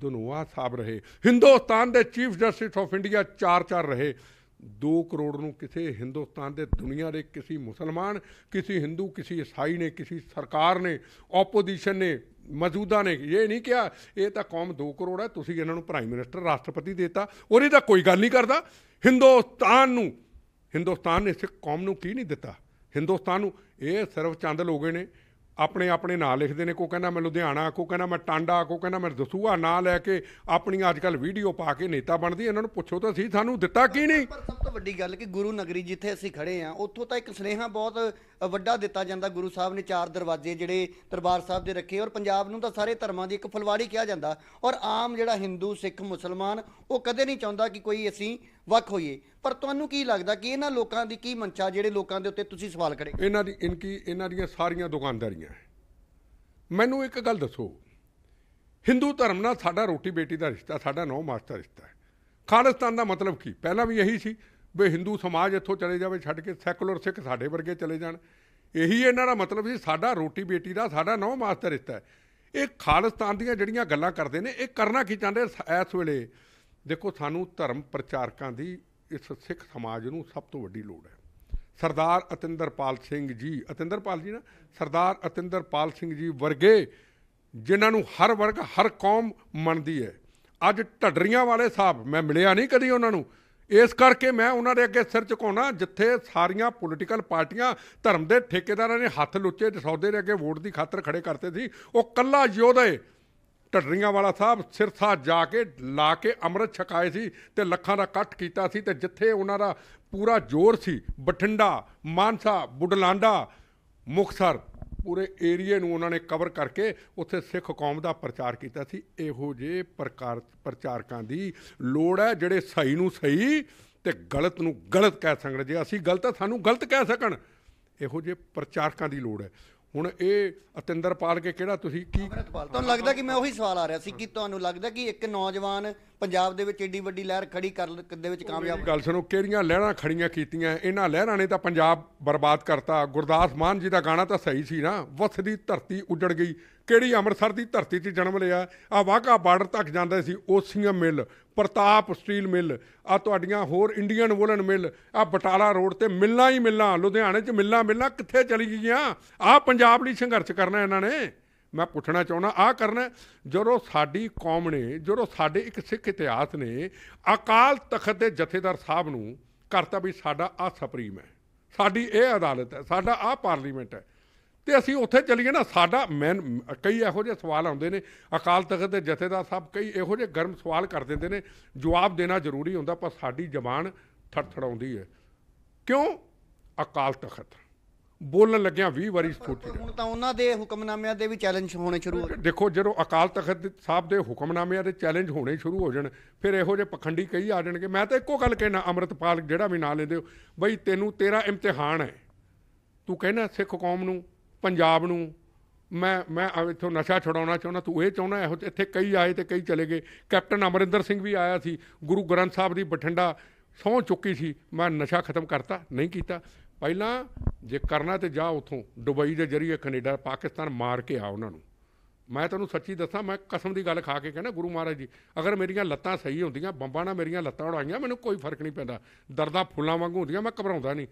ਦਨੋਆ ਸਾਹਿਬ ਰਹੇ ਹਿੰਦੁਸਤਾਨ ਦੇ ਚੀਫ ਜਸਟਿਸ ਆਫ ਇੰਡੀਆ ਚਾਰ ਚਾਰ ਰਹੇ 2 ਕਰੋੜ ਨੂੰ ਕਿਸੇ ਹਿੰਦੁਸਤਾਨ ਦੇ ਦੁਨੀਆ ਦੇ ਕਿਸੇ ਮੁਸਲਮਾਨ ਕਿਸੇ ਹਿੰਦੂ ਕਿਸੇ ਈਸਾਈ ਨੇ ਕਿਸੇ ਸਰਕਾਰ ਨੇ ਆਪੋਜੀਸ਼ਨ ਨੇ ਮੌਜੂਦਾ ਨੇ ਇਹ ਨਹੀਂ ਕਿਹਾ ਇਹ ਤਾਂ ਕੌਮ 2 ਕਰੋੜ ਹੈ ਤੁਸੀਂ ਇਹਨਾਂ ਨੂੰ ਪ੍ਰਾਈਮ ਮਿਨਿਸਟਰ ਰਾਸ਼ਟਰਪਤੀ ਦੇਤਾ ਉਹਨੇ ਤਾਂ ਕੋਈ ਗੱਲ ਨਹੀਂ ਕਰਦਾ ਹਿੰਦੁਸਤਾਨ ਨੂੰ ਹਿੰਦੁਸਤਾਨ ਨੇ ਇਸ ਕੌਮ ਨੂੰ ਕੀ ਨਹੀਂ ਦਿੱਤਾ ਹਿੰਦੁਸਤਾਨ ਨੂੰ ਇਹ ਸਿਰਫ ਚੰਦ ਲੋਗੇ ਨੇ ਆਪਣੇ ਆਪਣੇ ਨਾਂ ਲਿਖਦੇ ਨੇ ਕੋ ਕਹਿੰਦਾ ਮੈਂ ਲੁਧਿਆਣਾ ਕੋ ਕਹਿੰਦਾ ਮੈਂ ਟਾਂਡਾ ਕੋ ਕਹਿੰਦਾ ਮੈਂ ਦਸੂਆ ਨਾਂ ਲੈ ਕੇ ਆਪਣੀ ਅੱਜ ਕੱਲ ਵੀਡੀਓ ਪਾ ਕੇ ਨੇਤਾ ਬਣਦੀ ਇਹਨਾਂ ਨੂੰ ਪੁੱਛੋ ਤਾਂ ਸਹੀ ਸਾਨੂੰ ਦਿੱਤਾ ਕੀ ਨਹੀਂ ਪਰ ਸਭ ਤੋਂ ਵੱਡੀ ਗੱਲ ਕਿ ਗੁਰੂ ਨਗਰੀ ਜਿੱਥੇ ਅਸੀਂ ਖੜੇ ਆ ਉੱਥੋਂ ਤਾਂ ਇੱਕ ਸਨੇਹਾ ਬਹੁਤ ਵੱਡਾ ਦਿੱਤਾ ਜਾਂਦਾ ਗੁਰੂ ਸਾਹਿਬ ਨੇ ਚਾਰ ਦਰਵਾਜ਼ੇ ਜਿਹੜੇ ਦਰਬਾਰ ਸਾਹਿਬ ਦੇ ਰੱਖੇ ਔਰ ਪੰਜਾਬ ਨੂੰ ਤਾਂ ਸਾਰੇ ਧਰਮਾਂ ਦੀ ਇੱਕ ਫੁਲਵਾੜੀ ਕਿਹਾ ਜਾਂਦਾ ਔਰ ਆਮ ਜਿਹੜਾ ਹਿੰਦੂ ਸਿੱਖ ਮੁਸਲਮਾਨ ਉਹ ਕਦੇ ਨਹੀਂ ਚਾਹੁੰਦਾ ਕਿ ਕੋਈ ਅਸੀਂ ਵੱਖ ਹੋਈਏ ਪਰ ਤੁਹਾਨੂੰ ਕੀ ਲੱਗਦਾ ਕਿ ਇਹਨਾਂ ਲੋਕਾਂ ਦੀ ਕੀ ਮੰਚਾ ਜਿਹੜੇ ਲੋਕਾਂ ਦੇ ਉੱਤੇ ਤੁਸੀਂ ਸਵਾਲ ਕਰੇ ਇਹਨਾਂ ਦੀ ਇਨਕੀ ਇਹਨਾਂ ਦੀਆਂ ਸਾਰੀਆਂ ਦੁਕਾਨਦਾਰੀਆਂ ਮੈਨੂੰ ਇੱਕ ਗੱਲ ਦੱਸੋ ਹਿੰਦੂ ਧਰਮ ਨਾਲ ਸਾਡਾ ਰੋਟੀ ਬੇਟੀ ਦਾ ਰਿਸ਼ਤਾ ਸਾਡਾ ਨੌ ਮਾਸਟਰ ਰਿਸ਼ਤਾ ਹੈ ਖਾਲਿਸਤਾਨ ਦਾ ਮਤਲਬ ਕੀ ਪਹਿਲਾਂ ਵੀ ਇਹੀ ਸੀ ਵੀ ਹਿੰਦੂ ਸਮਾਜ ਇੱਥੋਂ ਚਲੇ ਜਾਵੇ ਛੱਡ ਕੇ ਸੈਕੂਲਰ ਸਿੱਖ ਸਾਡੇ ਵਰਗੇ ਚਲੇ ਜਾਣ ਇਹੀ ਇਹਨਾਂ ਦਾ ਮਤਲਬ ਸੀ ਸਾਡਾ ਰੋਟੀ ਬੇਟੀ ਦਾ ਸਾਡਾ ਨੌ ਮਾਸ ਦਾ ਰਿਸ਼ਤਾ ਹੈ ਇਹ ਖਾਲਿਸਤਾਨ ਦੀਆਂ ਜਿਹੜੀਆਂ ਗੱਲਾਂ ਕਰਦੇ ਨੇ ਇਹ ਕਰਨਾ ਕੀ ਚਾਹੁੰਦੇ ਇਸ ਵੇਲੇ ਦੇਖੋ ਸਾਨੂੰ ਧਰਮ ਪ੍ਰਚਾਰਕਾਂ ਦੀ ਇਸ ਸਿੱਖ ਸਮਾਜ ਨੂੰ ਸਭ ਤੋਂ ਵੱਡੀ ਲੋੜ ਹੈ ਸਰਦਾਰ ਅਤਿੰਦਰਪਾਲ ਸਿੰਘ ਜੀ ਅਤਿੰਦਰਪਾਲ ਜੀ ਨਾ ਸਰਦਾਰ ਅਤਿੰਦਰਪਾਲ ਸਿੰਘ ਜੀ ਵਰਗੇ ਜਿਨ੍ਹਾਂ ਨੂੰ ਹਰ ਵਰਗ ਹਰ ਕੌਮ ਮੰਨਦੀ ਹੈ ਅੱਜ ਢੱਡਰੀਆਂ ਵਾਲੇ ਸਾਹਿਬ ਮੈਂ ਮਿਲਿਆ ਨਹੀਂ ਕਦੀ ਉਹਨਾਂ ਨੂੰ ਇਸ ਕਰਕੇ ਮੈਂ ਉਹਨਾਂ ਦੇ ਅੱਗੇ ਸਿਰ ਝੁਕਾਉਣਾ ਜਿੱਥੇ ਸਾਰੀਆਂ ਪੋਲੀਟੀਕਲ ਪਾਰਟੀਆਂ ਧਰਮ ਦੇ ਠੇਕੇਦਾਰਾਂ ਨੇ ਹੱਥ ਲੁੱਚੇ ਸੌਦੇ ਦੇ ਅੱਗੇ ਵੋਟ ਦੀ ਖਾਤਰ ਖੜੇ ਕਰਤੇ ਸੀ ਉਹ ਕੱਲਾ ਯੋਧੇ ਢੱਡਰੀਆਂ ਵਾਲਾ ਸਾਹਿਬ ਸਿਰਸਾ ਜਾ ਕੇ ਲਾ ਕੇ ਅੰਮ੍ਰਿਤ ਛਕਾਏ ਸੀ ਤੇ ਲੱਖਾਂ ਦਾ ਇਕੱਠ ਕੀਤਾ ਸੀ ਤੇ ਜਿੱਥੇ ਉਹਨਾਂ ਦਾ ਪੂਰਾ ਜ਼ੋਰ ਸੀ ਬਠਿੰਡਾ ਮਾਨਸਾ ਬੁਢਲਾਂਡਾ ਮੁਖਸਰ ਪੂਰੇ ਏਰੀਆ ਨੂੰ ਉਹਨਾਂ ਨੇ ਕਵਰ ਕਰਕੇ ਉੱਥੇ ਸਿੱਖ ਕੌਮ ਦਾ ਪ੍ਰਚਾਰ ਕੀਤਾ ਸੀ ਇਹੋ ਜੇ ਪ੍ਰਕਾਰ ਪ੍ਰਚਾਰਕਾਂ ਦੀ ਲੋੜ ਹੈ ਜਿਹੜੇ ਸਹੀ ਨੂੰ ਸਹੀ ਤੇ ਗਲਤ ਨੂੰ ਗਲਤ ਕਹਿ ਸਕਣ ਜੇ ਅਸੀਂ ਗਲਤ ਆ ਸਾਨੂੰ ਗਲਤ ਕਹਿ ਸਕਣ ਇਹੋ ਜੇ ਪ੍ਰਚਾਰਕਾਂ ਦੀ ਲੋੜ ਹੈ ਹੁਣ ਇਹ ਅਤਿੰਦਰਪਾਲ ਕੇ ਕਿਹੜਾ ਤੁਸੀਂ ਕੀ ਤੁਹਾਨੂੰ ਲੱਗਦਾ ਕਿ ਮੈਂ ਉਹੀ ਸਵਾਲ ਆ ਰਿਹਾ ਸੀ ਕਿ ਤੁਹਾਨੂੰ ਲੱਗਦਾ ਕਿ ਇੱਕ ਨੌਜਵਾਨ ਪੰਜਾਬ ਦੇ ਵਿੱਚ ਏਡੀ ਵੱਡੀ ਲਹਿਰ ਖੜੀ ਕਰਨ ਦੇ ਵਿੱਚ ਕਾਮਯਾਬ ਗੱਲ ਸੁਣੋ ਕਿਹੜੀਆਂ ਲਹਿਰਾਂ ਖੜੀਆਂ ਕੀਤੀਆਂ ਇਹਨਾਂ ਲਹਿਰਾਂ ਨੇ ਤਾਂ ਪੰਜਾਬ ਬਰਬਾਦ ਕਰਤਾ ਗੁਰਦਾਸ ਮਾਨ ਜੀ ਦਾ ਗਾਣਾ ਤਾਂ ਸਹੀ ਸੀ ਨਾ ਦੀ ਧਰਤੀ ਉੱਜੜ ਗਈ ਕਿਹੜੀ ਅੰਮ੍ਰਿਤਸਰ ਦੀ ਧਰਤੀ 'ਤੇ ਜਨਮ ਲਿਆ ਆ ਵਾਕਾ ਬਾਰਡਰ ਤੱਕ ਜਾਂਦਾ ਸੀ ਓਸੀਆਂ ਮਿਲ ਪ੍ਰਤਾਪ ਸਟੀਲ ਮਿਲ ਆ ਤੁਹਾਡੀਆਂ ਹੋਰ ਇੰਡੀਅਨ ਵੂਲਨ ਮਿਲ ਆ ਬਟਾਲਾ ਰੋਡ ਤੇ ਮਿਲਣਾ ਹੀ ਮਿਲਣਾ ਲੁਧਿਆਣੇ 'ਚ ਮਿਲਣਾ ਮਿਲਣਾ ਕਿੱਥੇ ਚਲੀ ਗਈਆਂ ਆ ਪੰਜਾਬ ਲਈ ਸੰਘਰਸ਼ ਕਰਨਾ ਇਹਨਾਂ ਨੇ ਮੈਂ ਪੁੱਛਣਾ ਚਾਹੁੰਦਾ ਆ ਕਰਨਾ ਜਦੋਂ ਸਾਡੀ ਕੌਮ ਨੇ ਜਦੋਂ ਸਾਡੇ ਇੱਕ ਸਿੱਖ ਇਤਿਹਾਸ ਨੇ ਅਕਾਲ ਤਖਤ ਦੇ ਜਥੇਦਾਰ ਸਾਹਿਬ ਨੂੰ ਕਰਤਾ ਵੀ ਸਾਡਾ ਆ ਸੁਪਰੀਮ ਹੈ ਸਾਡੀ ਇਹ ਅਦਾਲਤ ਹੈ ਸਾਡਾ ਆ ਪਾਰਲੀਮੈਂਟ ਹੈ ਤੇ ਅਸੀਂ ਉੱਥੇ ਚਲੀਏ ਨਾ ਸਾਡਾ ਮੈਂ ਕਈ ਇਹੋ ਜਿਹੇ ਸਵਾਲ ਆਉਂਦੇ ਨੇ ਅਕਾਲ ਤਖਤ ਦੇ ਜਥੇਦਾਰ ਸਾਹਿਬ ਕਈ ਇਹੋ ਜਿਹੇ ਗਰਮ ਸਵਾਲ ਕਰ ਦਿੰਦੇ ਨੇ ਜਵਾਬ ਦੇਣਾ ਜ਼ਰੂਰੀ ਹੁੰਦਾ ਪਰ ਸਾਡੀ ਜ਼ਬਾਨ ਥੜਥੜਾਉਂਦੀ ਹੈ ਕਿਉਂ ਅਕਾਲ ਤਖਤ ਬੋਲਣ ਲੱਗਿਆ 20 ਵਾਰੀ ਸਪੋਰਟੀ ਹੁਣ ਤਾਂ ਉਹਨਾਂ ਦੇ ਹੁਕਮਨਾਮਿਆਂ ਦੇ ਵੀ ਚੈਲੰਜ ਹੋਣੇ ਸ਼ੁਰੂ ਹੋ ਗਏ ਦੇਖੋ ਜਦੋਂ ਅਕਾਲ ਤਖਤ ਸਾਹਿਬ ਦੇ ਹੁਕਮਨਾਮਿਆਂ ਦੇ ਚੈਲੰਜ ਹੋਣੇ ਸ਼ੁਰੂ ਹੋ ਜਾਣ ਫਿਰ ਇਹੋ ਜਿਹੇ ਪਖੰਡੀ ਕਈ ਆ ਜਾਣਗੇ ਮੈਂ ਤਾਂ ਇੱਕੋ ਗੱਲ ਕਹਿਣਾ ਅਮਰਤਪਾਲ ਜਿਹੜਾ ਵੀ ਨਾਂ ਲੈਂਦੇ ਹੋ ਬਈ ਤੈਨੂੰ ਤੇਰਾ ਇਮਤਿਹਾਨ ਹੈ ਤੂੰ ਕਹਿਣਾ ਸਿੱਖ ਕੌਮ ਨੂੰ ਪੰਜਾਬ ਨੂੰ ਮੈਂ ਮੈਂ ਇੱਥੋਂ ਨਸ਼ਾ ਛਡਾਉਣਾ ਚਾਹੁੰਦਾ ਤੂੰ ਇਹ ਚਾਹੁੰਦਾ ਇਹੋ ਇੱਥੇ ਕਈ ਆਏ ਤੇ ਕਈ ਚਲੇ ਗਏ ਕੈਪਟਨ ਅਮਰਿੰਦਰ ਸਿੰਘ ਵੀ ਆਇਆ ਸੀ ਗੁਰੂ ਗ੍ਰੰਥ ਸਾਹਿਬ ਦੀ ਬਠਿੰਡਾ ਸੌਂ ਚੁੱਕੀ ਸੀ ਮੈਂ ਨਸ਼ਾ ਖਤਮ ਕਰਤਾ ਨਹੀਂ ਕੀਤਾ ਪਹਿਲਾਂ ਜੇ ਕਰਨਾ ਤੇ ਜਾ ਉਥੋਂ ਦੁਬਈ ਦੇ ਜਰੀਏ ਕੈਨੇਡਾ ਪਾਕਿਸਤਾਨ ਮਾਰ ਕੇ ਆ ਉਹਨਾਂ ਨੂੰ ਮੈਂ ਤੁਹਾਨੂੰ ਸੱਚੀ ਦੱਸਾਂ ਮੈਂ ਕਸਮ ਦੀ ਗੱਲ ਖਾ ਕੇ ਕਹਿੰਦਾ ਗੁਰੂ ਮਹਾਰਾਜ ਜੀ ਅਗਰ ਮੇਰੀਆਂ ਲੱਤਾਂ ਸਹੀ ਹੁੰਦੀਆਂ ਬੰਬਾਂ ਨਾਲ ਮੇਰੀਆਂ ਲੱਤਾਂ ਉਡਾਈਆਂ ਮੈਨੂੰ ਕੋਈ ਫਰਕ ਨਹੀਂ ਪੈਂਦਾ ਦਰਦਾਂ ਫੁੱਲਾਂ ਵਾਂਗੂ ਹੁੰਦੀਆਂ ਮੈਂ ਘਬਰਾਉਂਦਾ ਨਹੀਂ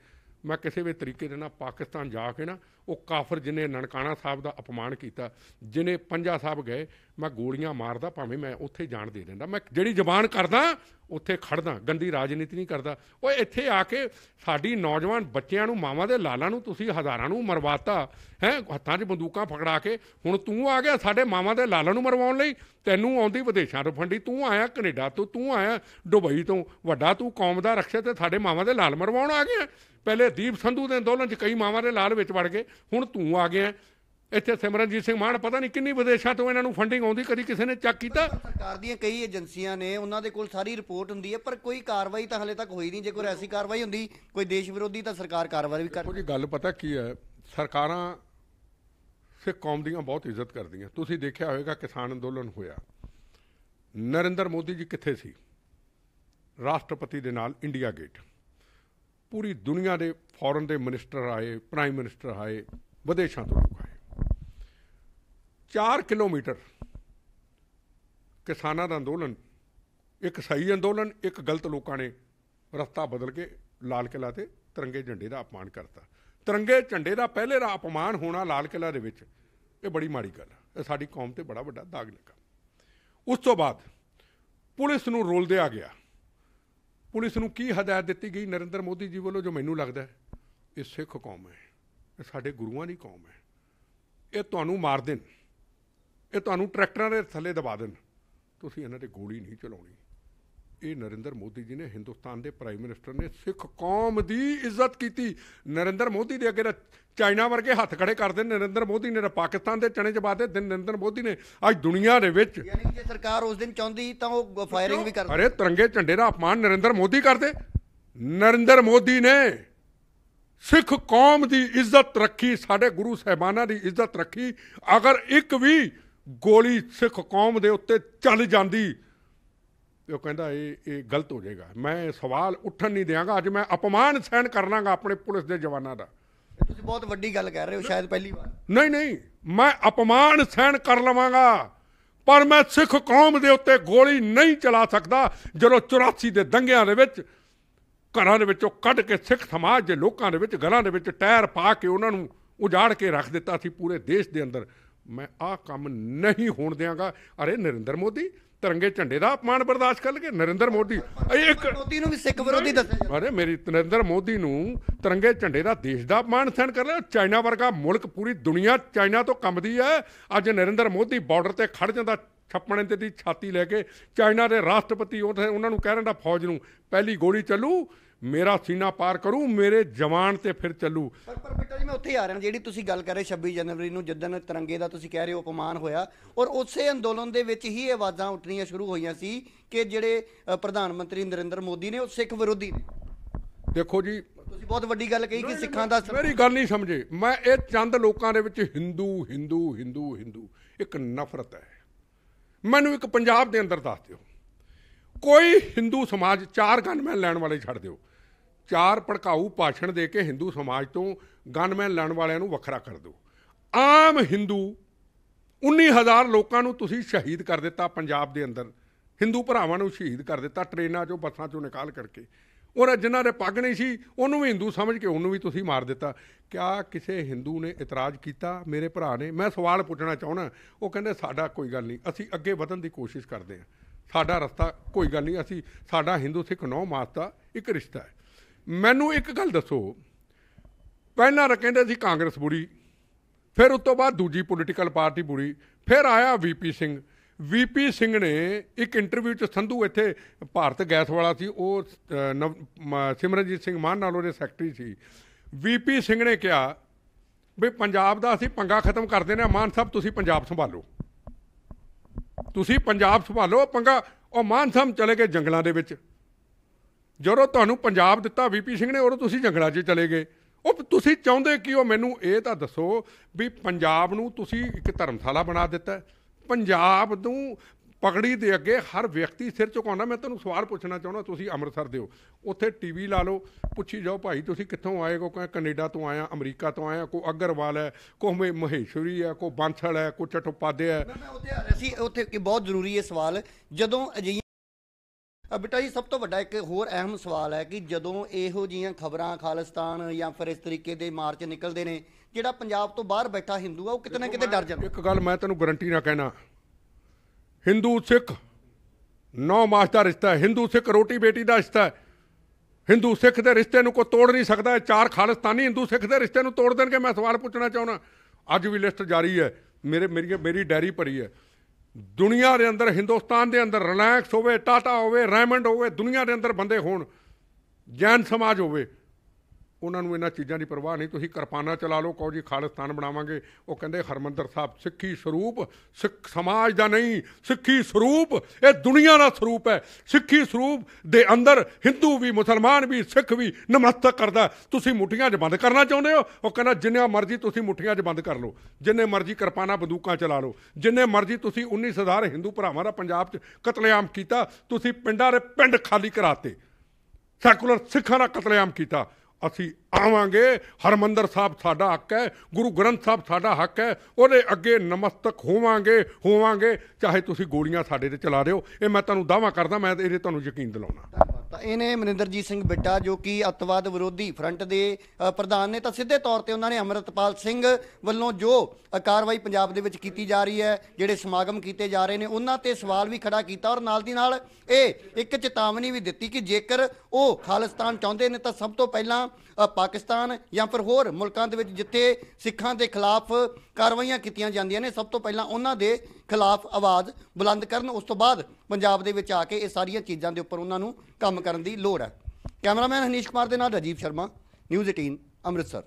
ਮੈਂ ਕਿਸੇ ਵੀ ਤਰੀਕੇ ਦੇ ਨਾਲ ਪਾਕਿਸਤਾਨ ਜਾ ਕੇ ਨਾ ਉਹ ਕਾਫਰ ਜਿਨੇ ਨਨਕਾਣਾ ਸਾਹਿਬ ਦਾ ਅਪਮਾਨ ਕੀਤਾ ਜਿਨੇ ਪੰਜਾ ਸਾਹਿਬ ਗਏ ਮੈਂ ਗੋਲੀਆਂ ਮਾਰਦਾ ਭਾਵੇਂ ਮੈਂ ਉੱਥੇ ਜਾਣ ਦੇ ਦਿੰਦਾ ਮੈਂ ਜਿਹੜੀ ਜ਼ਬਾਨ ਕਰਦਾ ਉੱਥੇ ਖੜਦਾ ਗੰਦੀ ਰਾਜਨੀਤੀ ਨਹੀਂ ਕਰਦਾ ਓਏ ਇੱਥੇ ਆ ਕੇ ਸਾਡੀ ਨੌਜਵਾਨ ਬੱਚਿਆਂ ਨੂੰ ਮਾਵਾਂ ਦੇ ਲਾਲਾਂ ਨੂੰ ਤੁਸੀਂ ਹਜ਼ਾਰਾਂ ਨੂੰ ਮਰਵਾਤਾ ਹੈ ਹੱਥਾਂ 'ਚ ਬੰਦੂਕਾਂ ਫੜਾ ਕੇ ਹੁਣ ਤੂੰ ਆ ਗਿਆ ਸਾਡੇ ਮਾਵਾਂ ਦੇ ਲਾਲਾਂ ਨੂੰ ਮਰਵਾਉਣ ਲਈ ਤੈਨੂੰ ਆਉਂਦੀ ਵਿਦੇਸ਼ਾਂ ਤੋਂ ਫੰਡੀ ਤੂੰ ਆਇਆ ਕੈਨੇਡਾ ਤੋਂ ਤੂੰ ਆਇਆ ਦੁਬਈ ਤੋਂ ਵੱਡਾ ਤੂੰ ਕੌਮ ਦਾ ਰਖਸ਼ਾ ਤੇ ਸਾਡੇ ਮਾਵਾਂ ਦੇ ਲਾਲ ਮਰਵਾਉਣ ਆ ਗਿਆ ਪਹਿਲੇ ਦੀਪ ਸੰਧੂ ਦੇ ਅੰਦੋਲਨ 'ਚ ਕਈ ਮਾਵਾਂ ਦੇ ਲਾਲ ਵਿੱਚ ਵੜ ਗਏ ਹੁਣ ਤੂੰ ਆ ਗਿਆ ਇੱਥੇ ਸਿਮਰਨਜੀਤ ਸਿੰਘ ਮਾਨ ਪਤਾ ਨਹੀਂ ਕਿੰਨੀ ਵਿਦੇਸ਼ਾਂ ਤੋਂ ਇਹਨਾਂ ਨੂੰ ਫੰਡਿੰਗ ਆਉਂਦੀ ਕਦੀ ਕਿਸੇ ਨੇ ਚੱਕ ਕੀਤਾ ਸਰਕਾਰ ਦੀਆਂ ਕਈ ਏਜੰਸੀਆਂ ਨੇ ਉਹਨਾਂ ਦੇ ਕੋਲ ਸਾਰੀ ਰਿਪੋਰਟ ਹੁੰਦੀ ਹੈ ਪਰ ਕੋਈ ਕਾਰਵਾਈ ਤਾਂ ਹਲੇ ਤੱਕ ਹੋਈ ਨਹੀਂ ਜੇ ਕੋਈ ਐਸੀ ਕਾਰਵਾਈ ਹੁੰਦੀ ਕੋਈ ਦੇਸ਼ ਵਿਰੋਧੀ ਤਾਂ ਸਰਕਾਰ ਕਾਰਵਾਈ ਵੀ ਕਰ ਕੋਈ ਗੱਲ ਪਤਾ ਕੀ ਹੈ ਸਰਕਾਰਾਂ ਸੇ ਕੌਮ ਦੀਆਂ ਬਹੁਤ ਇੱਜ਼ਤ ਕਰਦੀਆਂ ਤੁਸੀਂ ਦੇਖਿਆ ਹੋਵੇਗਾ ਕਿਸਾਨ ਅੰਦੋਲਨ ਹੋਇਆ ਨਰਿੰਦਰ ਮੋਦੀ ਜੀ ਕਿੱਥੇ ਸੀ ਰਾਸ਼ਟਰਪਤੀ ਦੇ ਨਾਲ ਇੰਡੀਆ ਗੇਟ ਪੂਰੀ ਦੁਨੀਆ ਦੇ ਫੋਰਨ ਦੇ ਮਿਨਿਸਟਰ ਆਏ ਪ੍ਰਾਈਮ ਮਿਨਿਸਟਰ ਆਏ ਵਿਦੇਸ਼ਾਂ ਤੋਂ ਲੋਕ ਆਏ 4 ਕਿਲੋਮੀਟਰ ਕਿਸਾਨਾਂ ਦਾ ਅੰਦੋਲਨ ਇੱਕ ਸਹੀ ਅੰਦੋਲਨ ਇੱਕ ਗਲਤ ਲੋਕਾਂ ਨੇ ਰਸਤਾ ਬਦਲ ਕੇ ਲਾਲ ਕਿਲਾ ਤੇ ਤਿਰੰਗੇ ਝੰਡੇ ਦਾ ਅਪਮਾਨ ਕਰਤਾ ਤਿਰੰਗੇ ਝੰਡੇ ਦਾ ਪਹਿਲੇ ਦਾ ਅਪਮਾਨ ਹੋਣਾ ਲਾਲ ਕਿਲਾ ਦੇ ਵਿੱਚ ਇਹ ਬੜੀ ਮਾੜੀ ਗੱਲ ਹੈ ਇਹ ਸਾਡੀ ਕੌਮ ਤੇ ਬੜਾ ਵੱਡਾ ਦਾਗ ਲੱਗਾ ਉਸ ਤੋਂ ਬਾਅਦ ਪੁਲਿਸ ਨੂੰ ਰੋਲ ਦਿਆ ਗਿਆ ਪੁਲਿਸ ਨੂੰ ਕੀ ਹਦਾਇਤ ਦਿੱਤੀ ਗਈ ਨਰਿੰਦਰ ਮੋਦੀ ਜੀ ਵੱਲੋਂ ਜੋ ਮੈਨੂੰ ਲੱਗਦਾ ਇਹ ਸਿੱਖ ਕੌਮ ਹੈ ਇਹ ਸਾਡੇ ਗੁਰੂਆਂ ਦੀ ਕੌਮ ਹੈ ਇਹ ਤੁਹਾਨੂੰ ਮਾਰ ਦੇਣ ਇਹ ਤੁਹਾਨੂੰ ਟਰੈਕਟਰਾਂ ਦੇ ਥੱਲੇ ਦਬਾ ਦੇਣ ਤੁਸੀਂ ਇਹਨਾਂ ਤੇ ਗੋਲੀ ਨਹੀਂ ਚਲਾਉਣੀ ਇਹ ਨਰਿੰਦਰ ਮੋਦੀ ਜੀ ਨੇ ਹਿੰਦੁਸਤਾਨ ਦੇ ਪ੍ਰਾਈਮ ਮਿਨਿਸਟਰ ਨੇ ਸਿੱਖ ਕੌਮ ਦੀ ਇੱਜ਼ਤ ਕੀਤੀ ਨਰਿੰਦਰ ਮੋਦੀ ਦੇ ਅੱਗੇ ਚਾਈਨਾ ਵਰਗੇ ਹੱਥ ਖੜੇ ਕਰਦੇ ਨਰਿੰਦਰ ਮੋਦੀ ਨੇ ਪਾਕਿਸਤਾਨ ਦੇ ਚਣੇ ਜਬਾਦੇ ਦਿਨ ਨਰਿੰਦਰ ਮੋਦੀ ਨੇ ਅੱਜ ਦੁਨੀਆ ਦੇ ਵਿੱਚ ਯਾਨੀ ਜੇ ਸਰਕਾਰ ਉਸ ਦਿਨ ਚਾਹੁੰਦੀ ਤਾਂ ਉਹ ਫਾਇਰਿੰਗ ਵੀ ਕਰਦੇ ਅਰੇ ਤਿਰੰਗੇ ਝੰਡੇ ਦਾ ਅਪਮਾਨ ਨਰਿੰਦਰ ਮੋਦੀ ਕਰਦੇ ਨਰਿੰਦਰ ਮੋਦੀ ਨੇ ਸਿੱਖ ਕੌਮ ਦੀ ਇੱਜ਼ਤ ਰੱਖੀ ਸਾਡੇ ਗੁਰੂ ਸਹਿਬਾਨਾਂ ਦੀ ਇੱਜ਼ਤ ਰੱਖੀ ਅਗਰ ਇੱਕ ਵੀ ਗੋਲੀ ਸਿੱਖ ਕੌਮ ਦੇ ਉੱਤੇ ਚੱਲ ਜਾਂਦੀ ਤੇ ਉਹ ਕਹਿੰਦਾ ਇਹ ਇਹ ਗਲਤ ਹੋ ਜਾਏਗਾ ਮੈਂ ਸਵਾਲ ਉੱਠਣ ਨਹੀਂ ਦੇਵਾਂਗਾ ਅੱਜ ਮੈਂ ਅਪਮਾਨ ਸਹਿਣ ਕਰਨਾਗਾ ਆਪਣੇ ਪੁਲਿਸ ਦੇ ਜਵਾਨਾਂ ਦਾ ਤੁਸੀਂ ਬਹੁਤ ਵੱਡੀ ਗੱਲ ਕਰ ਰਹੇ ਹੋ ਸ਼ਾਇਦ ਪਹਿਲੀ ਵਾਰ ਨਹੀਂ ਨਹੀਂ ਮੈਂ ਅਪਮਾਨ ਸਹਿਣ ਕਰ ਲਵਾਂਗਾ ਪਰ ਮੈਂ ਸਿੱਖ ਕੌਮ ਦੇ ਉੱਤੇ ਗੋਲੀ ਨਹੀਂ ਚਲਾ ਸਕਦਾ ਜਦੋਂ 84 ਦੇ ਦੰਗਿਆਂ ਦੇ ਵਿੱਚ ਘਰਾਂ ਦੇ ਵਿੱਚੋਂ ਕੱਢ ਕੇ ਸਿੱਖ ਸਮਾਜ ਦੇ ਲੋਕਾਂ ਦੇ ਵਿੱਚ ਘਰਾਂ ਦੇ ਵਿੱਚ ਟਾਇਰ ਪਾ ਕੇ ਉਹਨਾਂ ਨੂੰ ਉਜਾੜ ਕੇ ਰੱਖ ਦਿੱਤਾ ਸੀ ਪੂਰੇ ਦੇਸ਼ ਦੇ ਅੰਦਰ ਮੈਂ ਆਹ ਕੰਮ ਨਹੀਂ ਹੋਣ ਦਿਆਂਗਾ ਅਰੇ ਨਰਿੰਦਰ ਮੋਦੀ ਤਿਰੰਗੇ ਝੰਡੇ ਦਾ ਅਪਮਾਨ ਬਰਦਾਸ਼ਤ ਲਗੇ ਨਰਿੰਦਰ ਮੋਦੀ ਇੱਕ ਮੋਦੀ ਨੂੰ ਵੀ ਸਿੱਖ ਵਿਰੋਧੀ ਦੱਸਿਆ ਅਰੇ ਮੇਰੀ ਨਰਿੰਦਰ ਮੋਦੀ ਨੂੰ ਤਿਰੰਗੇ ਝੰਡੇ ਦਾ ਦੇਸ਼ ਦਾ ਅਪਮਾਨ ਸਹਿਣ ਕਰ ਲਿਆ ਚਾਈਨਾ ਵਰਗਾ ਮੁਲਕ ਪੂਰੀ ਦੁਨੀਆ ਚਾਈਨਾ ਤੋਂ ਕੰਬਦੀ ਹੈ ਅੱਜ ਨਰਿੰਦਰ ਮੋਦੀ ਬਾਰਡਰ ਤੇ ਖੜ ਜਾਂਦਾ ਛੱਪਣੇ ਤੇ ਦੀ ਛਾਤੀ ਲੈ ਕੇ ਚਾਈਨਾ ਦੇ ਰਾਸ਼ਟਰਪਤੀ ਉਹਨਾਂ ਨੂੰ ਕਹਿ ਰਿਹਾ ਫੌਜ ਨੂੰ ਪਹਿਲੀ ਗੋਲੀ ਚੱਲੂ ਮੇਰਾ ਸੀਨਾ ਪਾਰ ਕਰੂ ਮੇਰੇ ਜਵਾਨ ਤੇ ਫਿਰ ਚੱਲੂ ਪਰ ਪਰ ਬੇਟਾ ਜੀ ਮੈਂ ਉੱਥੇ ਆ ਰਿਹਾ ਜਿਹੜੀ ਤੁਸੀਂ ਗੱਲ ਕਰ ਰਹੇ 26 ਜਨਵਰੀ ਨੂੰ ਜਦੋਂ ਤਿਰੰਗੇ ਦਾ ਤੁਸੀਂ ਕਹਿ ਰਹੇ ਹੋ ਅਪਮਾਨ ਹੋਇਆ ਔਰ ਉਸੇ ਅੰਦੋਲਨ ਦੇ ਵਿੱਚ ਹੀ ਆਵਾਜ਼ਾਂ ਉੱਠਣੀਆਂ ਸ਼ੁਰੂ ਹੋਈਆਂ ਸੀ ਕਿ ਜਿਹੜੇ ਪ੍ਰਧਾਨ ਮੰਤਰੀ ਨਰਿੰਦਰ ਮੋਦੀ ਨੇ ਉਹ ਸਿੱਖ ਵਿਰੋਧੀ ਨੇ ਦੇਖੋ ਜੀ ਤੁਸੀਂ ਬਹੁਤ ਵੱਡੀ ਗੱਲ ਕਹੀ ਕਿ ਸਿੱਖਾਂ ਦਾ ਮੇਰੀ ਗੱਲ ਨਹੀਂ ਸਮਝੇ ਮੈਂ ਇਹ ਚੰਦ ਲੋਕਾਂ ਦੇ ਵਿੱਚ ਹਿੰਦੂ ਹਿੰਦੂ ਹਿੰਦੂ ਹਿੰਦੂ ਇੱਕ ਨਫ਼ਰਤ ਹੈ ਮੈਨੂੰ ਇੱਕ ਪੰਜਾਬ ਦੇ ਅੰਦਰ ਦੱਸ ਦਿਓ ਕੋਈ ਹਿੰਦੂ ਸਮਾਜ ਚਾਰ ਗਨਮੈਨ ਲੈਣ ਵਾਲੇ ਛੱਡ ਦਿਓ ਚਾਰ ਭੜਕਾਊ ਭਾਸ਼ਣ ਦੇ ਕੇ ਹਿੰਦੂ ਸਮਾਜ ਤੋਂ ਗਨਮੈਨ ਲੜਨ ਵਾਲਿਆਂ ਨੂੰ ਵੱਖਰਾ ਕਰ ਦਿਓ ਆਮ ਹਿੰਦੂ 19000 ਲੋਕਾਂ ਨੂੰ ਤੁਸੀਂ ਸ਼ਹੀਦ ਕਰ ਦਿੱਤਾ ਪੰਜਾਬ ਦੇ ਅੰਦਰ ਹਿੰਦੂ ਭਰਾਵਾਂ ਨੂੰ ਸ਼ਹੀਦ ਕਰ ਦਿੱਤਾ ਟ੍ਰੇਨਾਂ 'ਚੋਂ ਬੱਸਾਂ 'ਚੋਂ ਨਿਕਾਲ ਕਰਕੇ ਔਰ ਜਿਨ੍ਹਾਂ ਦੇ ਪੱਗ ਨਹੀਂ ਸੀ ਉਹਨੂੰ ਵੀ ਹਿੰਦੂ ਸਮਝ ਕੇ ਉਹਨੂੰ ਵੀ ਤੁਸੀਂ ਮਾਰ ਦਿੱਤਾ ਕਿਆ ਕਿਸੇ ਹਿੰਦੂ ਨੇ ਇਤਰਾਜ਼ ਕੀਤਾ ਮੇਰੇ ਭਰਾ ਨੇ ਮੈਂ ਸਵਾਲ ਪੁੱਛਣਾ ਚਾਹਣਾ ਉਹ ਕਹਿੰਦੇ ਸਾਡਾ ਕੋਈ ਗੱਲ ਨਹੀਂ ਅਸੀਂ ਅੱਗੇ ਵਧਣ ਦੀ ਕੋਸ਼ਿਸ਼ ਕਰਦੇ ਹਾਂ ਸਾਡਾ ਰਸਤਾ ਕੋਈ ਗੱਲ ਨਹੀਂ ਅਸੀਂ ਸਾਡਾ ਹਿੰਦੂ ਸਿੱਖ ਨੌ ਮਾਸ ਦਾ ਇੱਕ ਰਿਸ਼ਤਾ ਹੈ ਮੈਨੂੰ ਇੱਕ ਗੱਲ ਦੱਸੋ ਪਹਿਲਾਂ ਰ ਕਹਿੰਦੇ ਸੀ ਕਾਂਗਰਸ ਬੁਰੀ ਫਿਰ ਉਸ ਤੋਂ ਬਾਅਦ ਦੂਜੀ ਪੋਲੀਟੀਕਲ ਪਾਰਟੀ ਬੁਰੀ ਫਿਰ ਆਇਆ ਵੀਪੀ ਸਿੰਘ ਵੀਪੀ ਸਿੰਘ ਨੇ ਇੱਕ ਇੰਟਰਵਿਊ 'ਚ ਸੰਧੂ ਇੱਥੇ ਭਾਰਤ ਗੈਸ ਵਾਲਾ ਸੀ ਉਹ ਸਿਮਰਨਜੀਤ ਸਿੰਘ ਮਾਨ ਨਾਲ ਉਹਦੇ ਸੈਕਟਰੀ ਸੀ ਵੀਪੀ ਸਿੰਘ ਨੇ ਕਿਹਾ ਵੀ ਪੰਜਾਬ ਦਾ ਅਸੀਂ ਪੰਗਾ ਖਤਮ ਕਰ ਦੇਣਾ ਮਾਨ ਸਾਹਿਬ ਤੁਸੀਂ ਪੰਜਾਬ ਸੰਭਾਲੋ ਤੁਸੀਂ ਪੰਜਾਬ ਸੰਭਾਲੋ ਪੰਗਾ ਉਹ ਮਾਨ ਸਾਹਿਬ ਚਲੇ ਗਏ ਜੰਗਲਾਂ ਦੇ ਵਿੱਚ ਜਦੋਂ ਤੁਹਾਨੂੰ ਪੰਜਾਬ ਦਿੱਤਾ ਵੀਪੀ ਸਿੰਘ ਨੇ ਉਦੋਂ ਤੁਸੀਂ ਜੰਗਲਾਂ 'ਚ ਚਲੇ ਗਏ ਉਹ ਤੁਸੀਂ ਚਾਹੁੰਦੇ ਕਿ ਉਹ ਮੈਨੂੰ ਇਹ ਤਾਂ ਦੱਸੋ ਵੀ ਪੰਜਾਬ ਨੂੰ ਤੁਸੀਂ ਇੱਕ ਧਰਮਸ਼ਾਲਾ ਬਣਾ ਦਿੱਤਾ ਪੰਜਾਬ ਨੂੰ ਪਗੜੀ ਦੇ ਅੱਗੇ ਹਰ ਵਿਅਕਤੀ ਸਿਰ ਝੁਕਾਉਂਦਾ ਮੈਂ ਤੁਹਾਨੂੰ ਸਵਾਲ ਪੁੱਛਣਾ ਚਾਹੁੰਦਾ ਤੁਸੀਂ ਅੰਮ੍ਰਿਤਸਰ ਦੇ ਹੋ ਉੱਥੇ ਟੀਵੀ ਲਾ ਲਓ ਪੁੱਛੀ ਜਾਓ ਭਾਈ ਤੁਸੀਂ ਕਿੱਥੋਂ ਆਏ ਕੋ ਕੈਨੇਡਾ ਤੋਂ ਆਇਆ ਅਮਰੀਕਾ ਤੋਂ ਆਇਆ ਕੋ ਅਗਰਵਾਲ ਹੈ ਕੋ ਮਹੇਸ਼ਵਰੀ ਹੈ ਕੋ ਬਾਂਸਲ ਹੈ ਕੋ ਚਟੋਪਾਦੇ ਹੈ ਮੈਂ ਉੱਥੇ ਆ ਰਿਹਾ ਸੀ ਉੱਥੇ ਬਹੁਤ ਜ਼ਰੂਰੀ ਹੈ ਸਵਾਲ ਜਦੋਂ ਅਜੀ ਬੇਟਾ ਜੀ ਸਭ ਤੋਂ ਵੱਡਾ ਇੱਕ ਹੋਰ ਅਹਿਮ ਸਵਾਲ ਹੈ ਕਿ ਜਦੋਂ ਇਹੋ ਜੀਆਂ ਖਬਰਾਂ ਖਾਲਿਸਤਾਨ ਜਾਂ ਫਿਰ ਇਸ ਤਰੀਕੇ ਦੇ ਮਾਰਚ ਨਿਕਲਦੇ ਨੇ ਜਿਹੜਾ ਪੰਜਾਬ ਤੋਂ ਬਾਹਰ ਬੈਠਾ ਹਿੰਦੂ ਆ ਉਹ ਕਿਤੇ ਨਾ ਕਿਤੇ ਡਰ ਜਾਂਦਾ ਇੱਕ ਗੱਲ ਮੈਂ ਤੈਨੂੰ ਗਰੰਟੀ ਨਾਲ ਕਹਿਣਾ ਹਿੰਦੂ ਸਿੱਖ ਨੌ ਮਾਸ ਦਾ ਰਿਸ਼ਤਾ ਹੈ ਹਿੰਦੂ ਸਿੱਖ ਰੋਟੀ ਬੇਟੀ ਦਾ ਰਿਸ਼ਤਾ ਹੈ ਹਿੰਦੂ ਸਿੱਖ ਦੇ ਰਿਸ਼ਤੇ ਨੂੰ ਕੋਈ ਤੋੜ ਨਹੀਂ ਸਕਦਾ ਚਾਰ ਖਾਲਿਸਤਾਨੀ ਹਿੰਦੂ ਸਿੱਖ ਦੇ ਰਿਸ਼ਤੇ ਨੂੰ ਤੋੜ ਦੇਣਗੇ ਮੈਂ ਸਵਾਲ ਪੁੱਛਣਾ ਚਾਹੁੰਦਾ ਅੱਜ ਵੀ ਲਿਸਟ ਜਾਰੀ ਹੈ ਮੇਰੇ ਮੇਰੀ ਮੇਰੀ ਡਾਇਰੀ ਭਰੀ ਹੈ ਦੁਨੀਆ ਦੇ ਅੰਦਰ ਹਿੰਦੁਸਤਾਨ ਦੇ ਅੰਦਰ ਰਿਲੈਕਸ ਹੋਵੇ ਟਾਟਾ ਹੋਵੇ ਰੈਮੰਡ ਹੋਵੇ ਦੁਨੀਆ ਦੇ ਅੰਦਰ ਬੰਦੇ ਹੋਣ ਜੈਨ ਸਮਾਜ ਹੋਵੇ ਉਹਨਾਂ ਨੂੰ ਇਹਨਾਂ ਚੀਜ਼ਾਂ ਦੀ ਪਰਵਾਹ ਨਹੀਂ ਤੁਸੀਂ ਕਿਰਪਾਨਾ ਚਲਾ ਲਓ ਕਹੋ ਜੀ ਖਾਲਿਸਤਾਨ ਬਣਾਵਾਂਗੇ ਉਹ ਕਹਿੰਦੇ ਹਰਮੰਦਰ ਸਾਹਿਬ ਸਿੱਖੀ ਸਰੂਪ ਸਿੱਖ ਸਮਾਜ ਦਾ ਨਹੀਂ ਸਿੱਖੀ ਸਰੂਪ ਇਹ ਦੁਨੀਆ ਦਾ ਸਰੂਪ ਹੈ ਸਿੱਖੀ ਸਰੂਪ ਦੇ ਅੰਦਰ ਹਿੰਦੂ ਵੀ ਮੁਸਲਮਾਨ ਵੀ ਸਿੱਖ ਵੀ ਨਮਸਤਕ ਕਰਦਾ ਤੁਸੀਂ ਮੁੱਠੀਆਂ 'ਚ ਬੰਦ ਕਰਨਾ ਚਾਹੁੰਦੇ ਹੋ ਉਹ ਕਹਿੰਦਾ ਜਿੰਨੇ ਮਰਜ਼ੀ ਤੁਸੀਂ ਮੁੱਠੀਆਂ 'ਚ ਬੰਦ ਕਰ ਲਓ ਜਿੰਨੇ ਮਰਜ਼ੀ ਕਿਰਪਾਨਾ ਬੰਦੂਕਾਂ ਚਲਾ ਲਓ ਜਿੰਨੇ ਮਰਜ਼ੀ ਤੁਸੀਂ 19000 ਹਿੰਦੂ ਭਰਾਵਾਂ ਦਾ ਪੰਜਾਬ 'ਚ ਕਤਲੇਆਮ ਕੀਤਾ ਤੁਸੀਂ ਪਿੰਡਾਂ ਦੇ ਪਿੰਡ ਖਾਲੀ ਕਰਾਤੇ ਸੈਕੂਲਰ ਸਿੱਖਾਂ ਦਾ ਕਤਲੇਆਮ ਕੀਤਾ ਅਸੀਂ ਆਵਾਂਗੇ ਹਰਮੰਦਰ ਸਾਹਿਬ ਸਾਡਾ ਹੱਕ ਹੈ ਗੁਰੂ ਗ੍ਰੰਥ ਸਾਹਿਬ ਸਾਡਾ ਹੱਕ ਹੈ ਉਹਦੇ ਅੱਗੇ ਨਮਸਤਕ ਹੋਵਾਂਗੇ ਹੋਵਾਂਗੇ ਚਾਹੇ ਤੁਸੀਂ ਗੋਲੀਆਂ ਸਾਡੇ ਤੇ ਚਲਾ ਰਹੇ ਹੋ ਇਹ ਮੈਂ ਤੁਹਾਨੂੰ ਦਾਵਾ ਕਰਦਾ ਮੈਂ ਇਹਦੇ ਤੁਹਾਨੂੰ ਯਕੀਨ ਦਿਲਾਉਣਾ ਤਾਂ ਇਹਨੇ ਮਨਿੰਦਰਜੀਤ ਸਿੰਘ ਬਿੱਟਾ ਜੋ ਕਿ ਅਤਵਾਦ ਵਿਰੋਧੀ ਫਰੰਟ ਦੇ ਪ੍ਰਧਾਨ ਨੇ ਤਾਂ ਸਿੱਧੇ ਤੌਰ ਤੇ ਉਹਨਾਂ ਨੇ ਅਮਰਤਪਾਲ ਸਿੰਘ ਵੱਲੋਂ ਜੋ ਕਾਰਵਾਈ ਪੰਜਾਬ ਦੇ ਵਿੱਚ ਕੀਤੀ ਜਾ ਰਹੀ ਹੈ ਜਿਹੜੇ ਸਮਾਗਮ ਕੀਤੇ ਜਾ ਰਹੇ ਨੇ ਉਹਨਾਂ ਤੇ ਸਵਾਲ ਵੀ ਖੜਾ ਕੀਤਾ ਔਰ ਨਾਲ ਦੀ ਨਾਲ ਇਹ ਇੱਕ ਚੇਤਾਵਨੀ ਵੀ ਦਿੱਤੀ ਕਿ ਜੇਕਰ ਉਹ ਖਾਲਿਸਤਾਨ ਚਾਹੁੰਦੇ ਨੇ ਤਾਂ ਸਭ ਤੋਂ ਪਹਿਲਾਂ ਪਾਕਿਸਤਾਨ ਜਾਂ ਫਿਰ ਹੋਰ ਮੁਲਕਾਂ ਦੇ ਵਿੱਚ ਜਿੱਥੇ ਸਿੱਖਾਂ ਦੇ ਖਿਲਾਫ ਕਾਰਵਾਈਆਂ ਕੀਤੀਆਂ ਜਾਂਦੀਆਂ ਨੇ ਸਭ ਤੋਂ ਪਹਿਲਾਂ ਉਹਨਾਂ ਦੇ ਖਿਲਾਫ ਆਵਾਜ਼ ਬੁਲੰਦ ਕਰਨ ਉਸ ਤੋਂ ਬਾਅਦ ਪੰਜਾਬ ਦੇ ਵਿੱਚ ਆ ਕੇ ਇਹ ਸਾਰੀਆਂ ਚੀਜ਼ਾਂ ਦੇ ਉੱਪਰ ਉਹਨਾਂ ਨੂੰ ਕੰਮ ਕਰਨ ਦੀ ਲੋੜ ਹੈ ਕੈਮਰਾਮੈਨ ਹਨੀਸ਼ ਕੁਮਾਰ ਦੇ ਨਾਲ ਰਜੀਵ ਸ਼ਰਮਾ ਨਿਊਜ਼ 18 ਅੰਮ੍ਰਿਤਸਰ